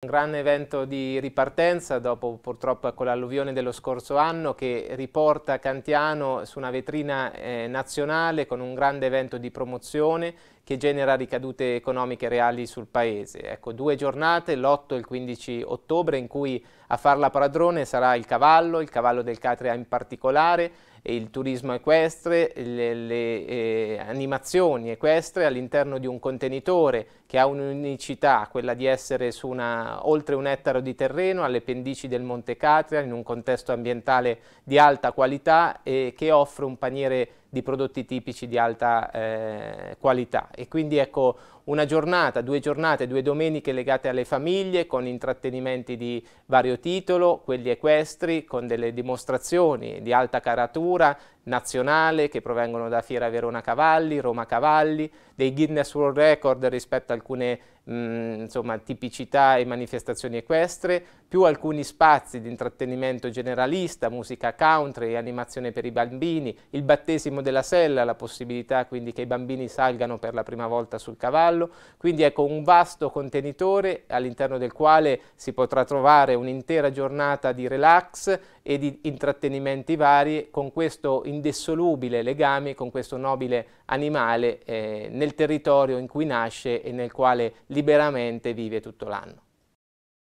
Un grande evento di ripartenza dopo purtroppo quell'alluvione ecco, dello scorso anno che riporta Cantiano su una vetrina eh, nazionale con un grande evento di promozione che genera ricadute economiche reali sul paese. Ecco, due giornate, l'8 e il 15 ottobre, in cui a farla padrone sarà il cavallo, il cavallo del Catria in particolare, il turismo equestre, le, le eh, animazioni equestre all'interno di un contenitore che ha un'unicità, quella di essere su una, oltre un ettaro di terreno, alle pendici del Monte Catria, in un contesto ambientale di alta qualità e che offre un paniere di prodotti tipici di alta eh, qualità e quindi ecco una giornata, due giornate, due domeniche legate alle famiglie con intrattenimenti di vario titolo, quelli equestri con delle dimostrazioni di alta caratura nazionale che provengono da Fiera Verona Cavalli, Roma Cavalli, dei Guinness World Record rispetto a alcune mh, mm, insomma, tipicità e manifestazioni equestre, più alcuni spazi di intrattenimento generalista, musica country, animazione per i bambini, il battesimo della sella, la possibilità quindi che i bambini salgano per la prima volta sul cavallo, quindi ecco un vasto contenitore all'interno del quale si potrà trovare un'intera giornata di relax e di intrattenimenti vari con questo in indissolubile legame con questo nobile animale eh, nel territorio in cui nasce e nel quale liberamente vive tutto l'anno.